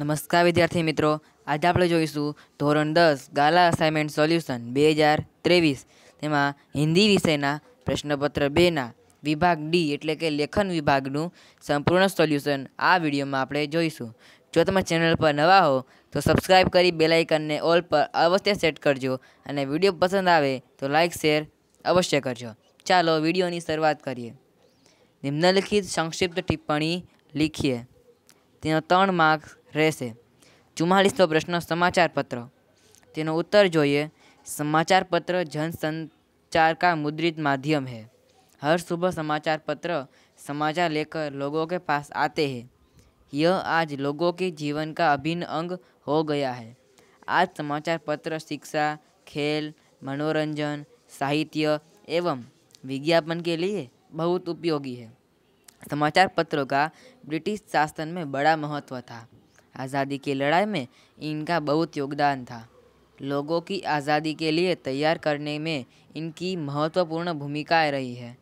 નમસ્કાર વિદ્યાર્થી મિત્રો આજે આપણે જોઈશું ધોરણ દસ ગાલા અસાઇનમેન્ટ સોલ્યુશન બે હજાર ત્રેવીસ તેમાં હિન્દી વિષયના પ્રશ્નપત્ર બેના વિભાગ ડી એટલે કે લેખન વિભાગનું સંપૂર્ણ સોલ્યુશન આ વિડીયોમાં આપણે જોઈશું જો તમે ચેનલ પર નવા હો તો સબસ્ક્રાઈબ કરી બેલાઇકનને ઓલ પર અવશ્ય સેટ કરજો અને વિડીયો પસંદ આવે તો લાઇક શેર અવશ્ય કરજો ચાલો વિડીયોની શરૂઆત કરીએ નિમ્નલિખિત સંક્ષિપ્ત ટિપ્પણી લીખીએ તેનો चुम्मास तो प्रश्न समाचार पत्र उत्तर जो है समाचार पत्र जनसंचार का मुद्रित माध्यम है हर सुबह समाचार पत्र समाचार लेकर लोगों के पास आते हैं यह आज लोगों के जीवन का अभिन्न अंग हो गया है आज समाचार पत्र शिक्षा खेल मनोरंजन साहित्य एवं विज्ञापन के लिए बहुत उपयोगी है समाचार पत्रों का ब्रिटिश शासन में बड़ा महत्व था आज़ादी की लड़ाई में इनका बहुत योगदान था लोगों की आज़ादी के लिए तैयार करने में इनकी महत्वपूर्ण भूमिका रही है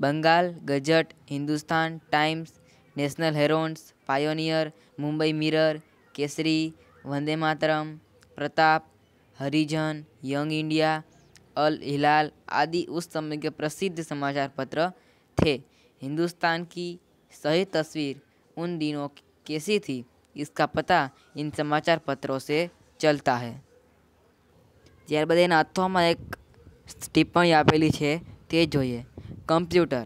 Bengal Gazette Hindustan Times National हेरोन्स Pioneer Mumbai Mirror Kesari Vande Mataram Pratap Harijan Young India Al Hilal आदि उस समय के प्रसिद्ध समाचार पत्र थे हिंदुस्तान की सही तस्वीर उन दिनों कैसी थी इसका पता इन समाचार पत्रों से चलता है ત્યારબાદ એના અથવામાં એક ટિપ્પણી આપેલી છે जो है कंप्यूटर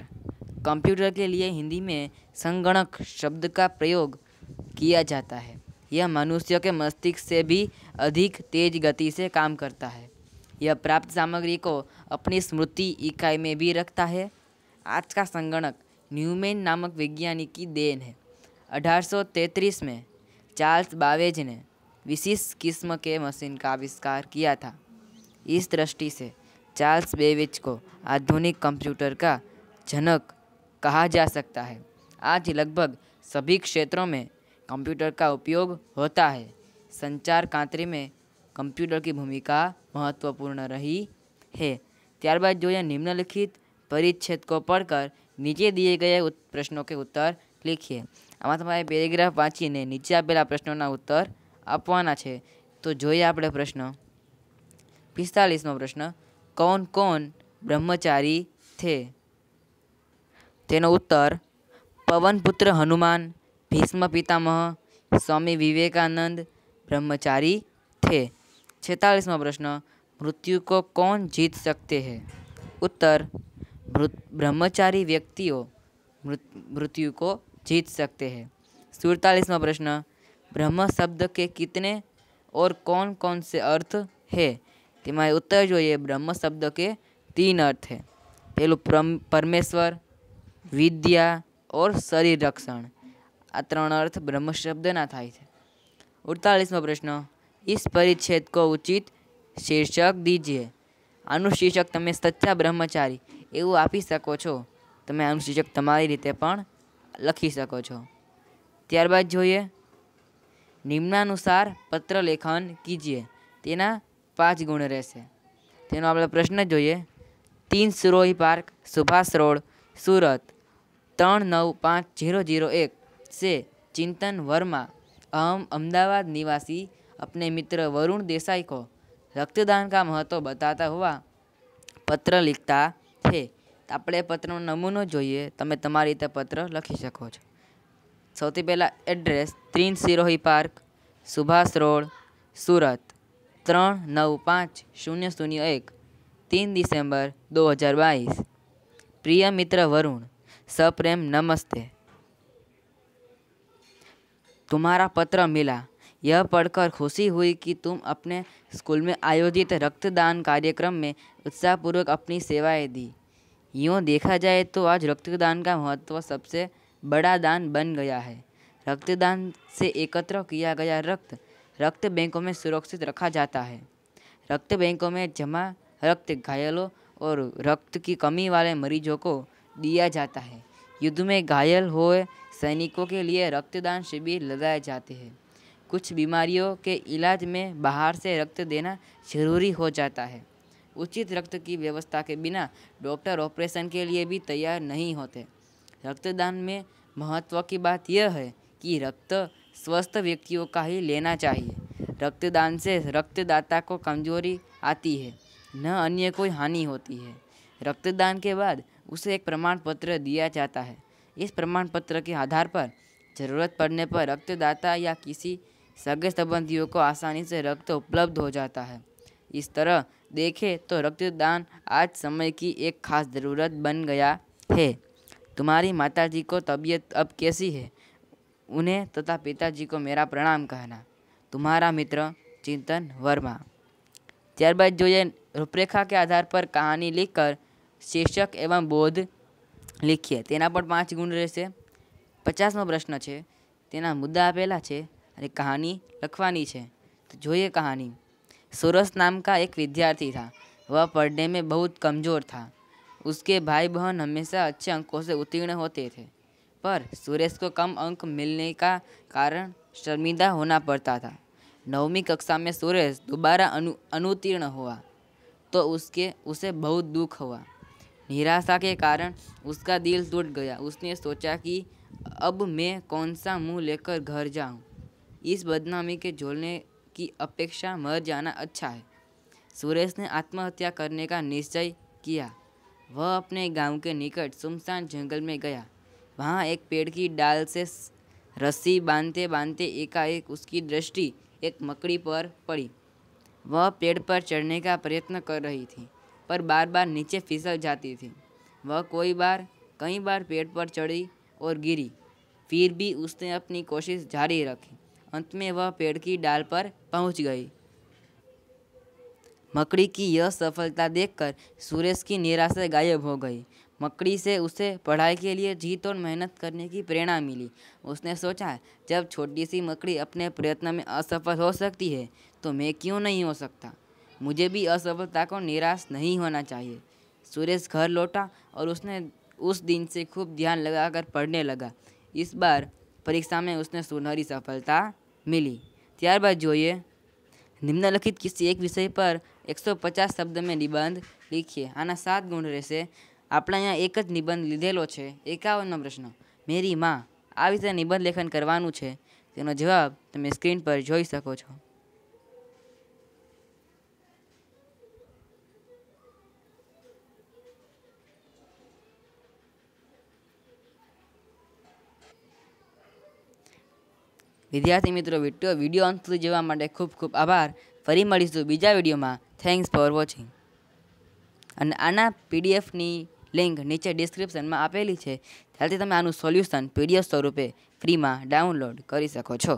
कंप्यूटर के लिए हिंदी में संगणक शब्द का प्रयोग किया जाता है यह मनुष्य के मस्तिष्क से भी अधिक तेज गति से काम करता है यह प्राप्त सामग्री को अपनी स्मृति इकाई में भी रखता है आज का संगणक न्यूमेन नामक वैज्ञानिक की देन है 1833 में चार्ल्स बावेज ने विशिष्ट किस्म के मशीन का आविष्कार किया था इस दृष्टि से चार्ल्स बेवेज को आधुनिक कंप्यूटर का जनक कहा जा सकता है आज लगभग सभी क्षेत्रों में कंप्यूटर का उपयोग होता है संचार कांतरी में कंप्यूटर की भूमिका महत्वपूर्ण रही है जो यह निम्नलिखित परिच्छेद को पढ़कर નીચે દિએ ગયા પ્રશ્નો કે ઉત્તર લખીએ આમાં તમારે પેરેગ્રાફ વાંચીને નીચે આપેલા પ્રશ્નોના ઉત્તર આપવાના છે તો જોઈએ આપણે પ્રશ્ન પિસ્તાલીસમો પ્રશ્ન કોણ કોણ બ્રહ્મચારી થે તેનો ઉત્તર પવનપુત્ર હનુમાન ભીષ્મ પિતામહ સ્વામી વિવેકાનંદ બ્રહ્મચારી થે છેતાલીસમો પ્રશ્ન મૃત્યુ કો કોણ જીત સકતે હે ઉત્તર मृत ब्रह्मचारी व्यक्तियों मृत मृत्यु को जीत सकते हैं सुड़तालीसवा प्रश्न ब्रह्म शब्द के कितने और कौन कौन से अर्थ है तुम्हारे उत्तर जो ये ब्रह्म शब्द के तीन अर्थ है पहलू परमेश्वर विद्या और शरीर रक्षण आ त्रण अर्थ ब्रह्म शब्द ना थाय उड़तालीसवा प्रश्न इस परिच्छेद को उचित शीर्षक दीजिए अनुशीर्षक तमें सच्चा ब्रह्मचारी એવું આપી શકો છો તમે આનું તમારી રીતે પણ લખી શકો છો ત્યારબાદ જોઈએ નિમ્નાનુસાર પત્ર લેખન કીજીએ તેના પાંચ ગુણ રહેશે તેનો આપણે પ્રશ્ન જોઈએ તીન સુરોહી પાર્ક સુભાષ રોડ સુરત ત્રણ નવ પાંચ જીરો જીરો એક સે ચિંતન વર્મા અહમ અમદાવાદ નિવાસી अपने મિત્ર વરુણ देसाई को रक्तदान का महत्व बताता हुआ पत्र लिखता आप पत्र નમૂનો जो है तब રીતે रीते पत्र लखी सको सौ पेला एड्रेस त्रीन સિરોહી पार्क सुभाष रोड सूरत तर नौ पांच शून्य शून्य एक तीन हज़ार बीस प्रिय मित्र वरुण सप्रेम नमस्ते तुम्हारा पत्र मिला यह पढ़कर खुशी हुई कि तुम अपने स्कूल में आयोजित रक्तदान कार्यक्रम में उत्साहपूर्वक अपनी सेवाएं दी यूँ देखा जाए तो आज रक्तदान का महत्व सबसे बड़ा दान बन गया है रक्तदान से एकत्र किया गया रक्त रक्त बैंकों में सुरक्षित रखा जाता है रक्त बैंकों में जमा रक्त घायलों और रक्त की कमी वाले मरीजों को दिया जाता है युद्ध में घायल हुए सैनिकों के लिए रक्तदान शिविर लगाए जाते हैं कुछ बीमारियों के इलाज में बाहर से रक्त देना जरूरी हो जाता है उचित रक्त की व्यवस्था के बिना डॉक्टर ऑपरेशन के लिए भी तैयार नहीं होते रक्तदान में महत्व की बात यह है कि रक्त स्वस्थ व्यक्तियों का ही लेना चाहिए रक्तदान से रक्तदाता को कमजोरी आती है न अन्य कोई हानि होती है रक्तदान के बाद उसे एक प्रमाण पत्र दिया जाता है इस प्रमाण पत्र के आधार पर ज़रूरत पड़ने पर रक्तदाता या किसी सगे संबंधियों को आसानी से रक्त उपलब्ध हो जाता है इस तरह देखें तो रक्तदान आज समय की एक खास ज़रूरत बन गया है तुम्हारी माताजी को तबीयत अब कैसी है उन्हें तथा पिताजी को मेरा प्रणाम कहना तुम्हारा मित्र चिंतन वर्मा ત્યાरબાદ જોઈએ રૂપરેખા કે આધાર પર કહાની લીખકર શીર્ષક એવं બોધ લીખીએ તેના પર પાંચ ગુણ રહેશે પચાસમો પ્રશ્ન છે તેના મુદ્દા આપેલા है અને કહાની લખવાની છે તો જોઈએ કહાની सूरज नाम का एक विद्यार्थी था वह पढ़ने में बहुत कमज़ोर था उसके भाई बहन हमेशा अच्छे अंकों से उत्तीर्ण होते थे पर सुरेश को कम अंक मिलने का कारण शर्मिंदा होना पड़ता था नवमी कक्षा में सुरेश दोबारा अनु अनुतीर्ण हुआ तो उसके उसे बहुत दुख हुआ निराशा के कारण उसका दिल टूट गया उसने सोचा कि अब मैं कौन सा मुंह लेकर घर जाऊं इस बदनामी के झोलने की अपेक्षा मर जाना अच्छा है सुरेश ने आत्महत्या करने का निश्चय किया वह अपने गांव के निकट सुमसान जंगल में गया वहाँ एक पेड़ की डाल से रस्सी बांधते बांधते एकाएक उसकी दृष्टि एक मकड़ी पर पड़ी वह पेड़ पर चढ़ने का प्रयत्न कर रही थी पर बार बार नीचे फिसल जाती थी वह कोई बार कई बार पेड़ पर चढ़ी और गिरी फिर भी उसने अपनी कोशिश जारी रखी अंत में वह पेड़ की डाल पर पहुंच गई मकड़ी की यह सफलता देखकर सुरेश की निराशा गायब हो गई मकड़ी से उसे पढ़ाई के लिए जीत और मेहनत करने की प्रेरणा मिली उसने सोचा जब छोटी सी मकड़ी अपने प्रयत्न में असफल हो सकती है तो मैं क्यों नहीं हो सकता मुझे भी असफलता को निराश नहीं होना चाहिए सुरेश घर लौटा और उसने उस दिन से खूब ध्यान लगाकर पढ़ने लगा इस बार परीक्षा में उसने सुनहरी सफलता મિલી ત્યારબાદ જોઈએ નિમ્નલખિત કિસ્સી એક વિષય પર એકસો પચાસ શબ્દ મેં નિબંધ લીખીએ આના સાત ગુણ રહેશે આપણે અહીંયા એક જ નિબંધ લીધેલો છે એકાવનનો પ્રશ્ન મેરી માં આ વિશે નિબંધ લેખન કરવાનું છે તેનો જવાબ તમે સ્ક્રીન પર જોઈ શકો છો વિદ્યાર્થી મિત્રો વિડીયો અંત સુધી જોવા માટે ખૂબ ખૂબ આભાર ફરી મળીશું બીજા વિડીયોમાં થેન્ક્સ ફોર વોચિંગ અને આના પીડીએફની લિંક નીચે ડિસ્ક્રિપ્શનમાં આપેલી છે ત્યારથી તમે આનું સોલ્યુશન પીડીએફ સ્વરૂપે ફ્રીમાં ડાઉનલોડ કરી શકો છો